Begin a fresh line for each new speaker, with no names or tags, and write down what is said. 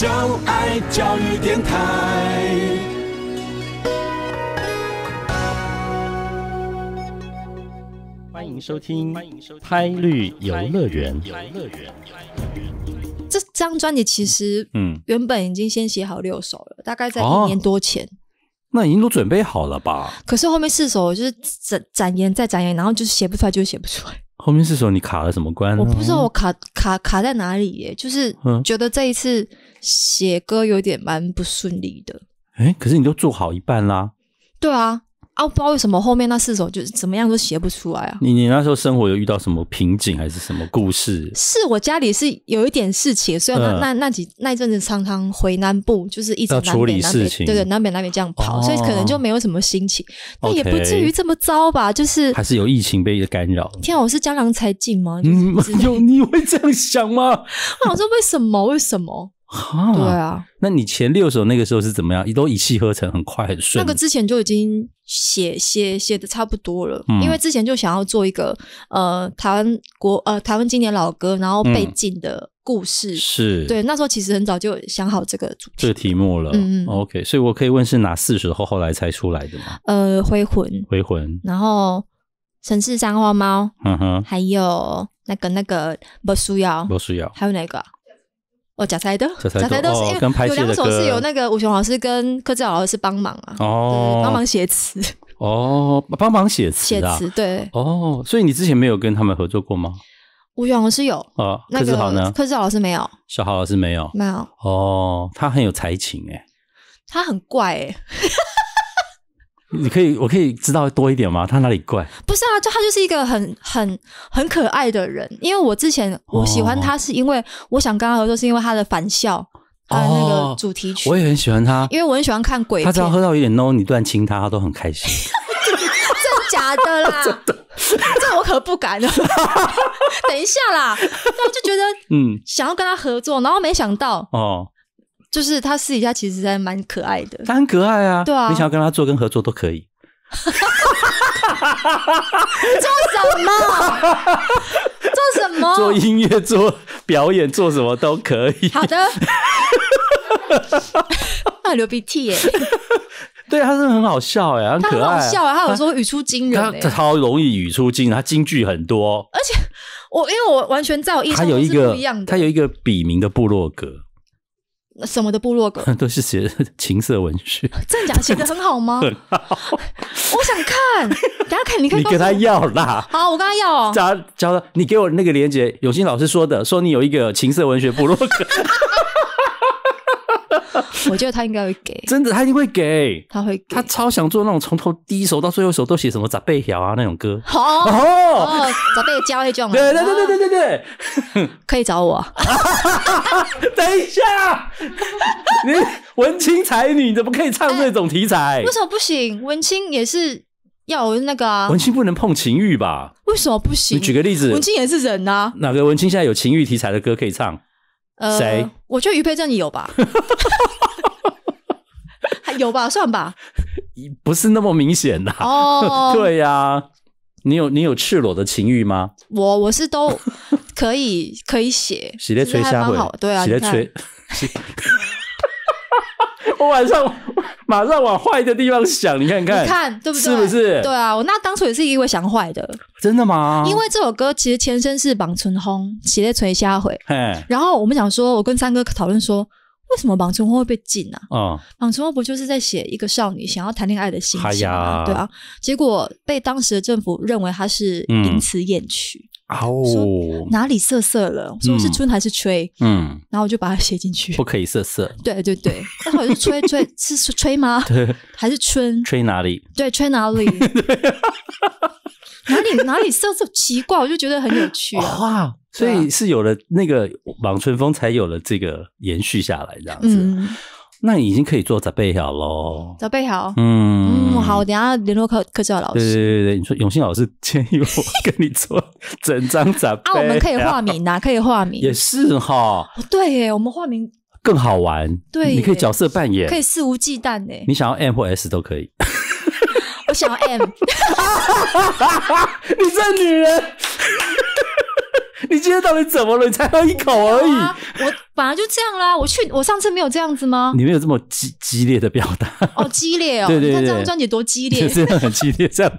小
爱教育电台，
欢迎收听，欢迎收听《嗨绿游乐园》。游乐园，这张专辑其实，嗯，原本已经先写好六首了，大概在一年
多前。那已经都准备好了吧？
可是后面四首就是展展言再展言，然后就是写不出来就写不出来。
后面是说你卡了什么关？我不知道我
卡卡卡在哪里耶，就是觉得这一次写歌有点蛮不顺利的。
哎，可是你都做好一半啦。
对啊。我不知道为什么后面那四首就是怎么样都写不出来啊！
你你那时候生活有遇到什么瓶颈还是什么故事？
是我家里是有一点事情，所以那那那几那阵子常常回南部，就是一直处理事情，对对，南北南北这样跑，所以可能就没有什么心情。那也不至于这么糟吧？就是还
是有疫情被干扰。
天啊，我是江郎才尽吗？嗯，有你会这样想吗？我想说为什么？为什么？对啊，
那你前六首那个时候是怎么样？你都一气呵成，很快很顺。那个之
前就已经写写写的差不多了，因为之前就想要做一个呃台湾国呃台湾经典老歌，然后被禁的故事。是对，那时候其实很早就想好这个主题
这个题目了。嗯 o k 所以我可以问是哪四首后后来才出来的吗？
呃，回魂，
回魂，然
后城市三花猫，嗯哼，还有那个那个柏树妖，柏树妖，还有哪个？哦，假才的，假才的，是有两首是有那个吴雄老师跟柯志豪老师帮忙啊，
哦，帮忙写词，哦，帮忙写词，写词，对，哦，所以你之前没有跟他们合作过吗？
吴雄老师有
啊，柯志豪呢？柯志豪老师没有，小豪老师没有，没有，哦，他很有才情哎，
他很怪哎。
你可以，我可以知道多一点吗？他哪里怪？
不是啊，就他就是一个很很很可爱的人。因为我之前我喜欢他，是因为我想跟他合作，是因为他的反校，他那个主题曲
我也很喜欢他，因
为我很喜欢看鬼。他只要喝
到有点浓，你突然亲他，他都很开心。
真的假的啦？真的，这我可不敢。等一下啦，他就觉得嗯，想要跟他合作，然后没想到哦。就是他私底下其实还蛮可爱的，很可爱啊！对啊，你想
要跟他做跟合作都可以。
做什么？做什么？做音乐、做
表演、做什么都可以。好
的。很 流鼻涕耶！
对啊，他的很好笑耶，很可爱。笑啊！他有时候
语出惊人，他超
容易语出惊人。他金句很多，
而且我因为我完全在我印象是不一样的。他有
一个笔名的部落格。
什么的部落格 都
是写 情色文学，
真的假的？写的很好吗？很好，我想看，大家看，你看，你给他
要啦。
好，我跟他要哦。
嘉他，你给我那个链接，永新老师说的，说你有一个情色文学部落格。
我觉得他应该会给，
真的，他一定会给。
他会，他超想做那种从头第一
首到最后一首都写什么扎背条啊那种歌。
哦，扎背胶那种。对对对对对对对，可以找我。等一下，
你文青才女怎么可以唱这种题材？为什
么不行？文青也是要那个，文
青不能碰情欲吧？
为什么不行？你举个例子，文青也是人呐。
哪个文青现在有情欲题材的歌可以唱？
呃，我觉得余佩真有吧。有吧，算吧，
不是那么明显的哦。对呀，你有你有赤裸的情欲吗？
我我是都可以可以写，写了吹下会，对啊，写了吹。
我晚上马上往坏的地方想，你看看，你看对不对？是不是？对
啊，我那当初也是因为想坏的，
真的吗？因为
这首歌其实前身是《绑春轰》，写了吹一下回，哎，然后我们想说，我跟三哥讨论说。为什么《绑春花》会被禁呢？嗯，《莽春花》不就是在写一个少女想要谈恋爱的心情吗？对啊，结果被当时的政府认为它是淫词艳曲。哦，哪里色色了？说是春还是吹？嗯，然后我就把它写进去，不
可以色色。
对对对，那底是吹吹 是吹吗？对，还是春？吹哪里？对，吹哪里？哪里哪里色色奇怪，我就觉得很有趣啊。
所以是有了那个王春峰，才有了这个延续下来这样子。那你已经可以做早备好喽，早备好。嗯
嗯，好，等下联络课课教老师。
对对对你说永信老师建议我跟你做整张早备啊，我们可以化名
啊，可以化名。也是哈，对耶，我们化名
更好玩。对，你可以角色扮演，可以
肆无忌惮呢。
你想要 M 或 S 都可以。
我想要 M。你是女人。
你今天到底怎么了？你才喝一口而已，
我本来就这样啦。我去，我上次没有这样子吗？你
没有这么激激烈的表达，
哦，激烈哦！对对对，这张专辑多激烈，真 的很
激烈，这样。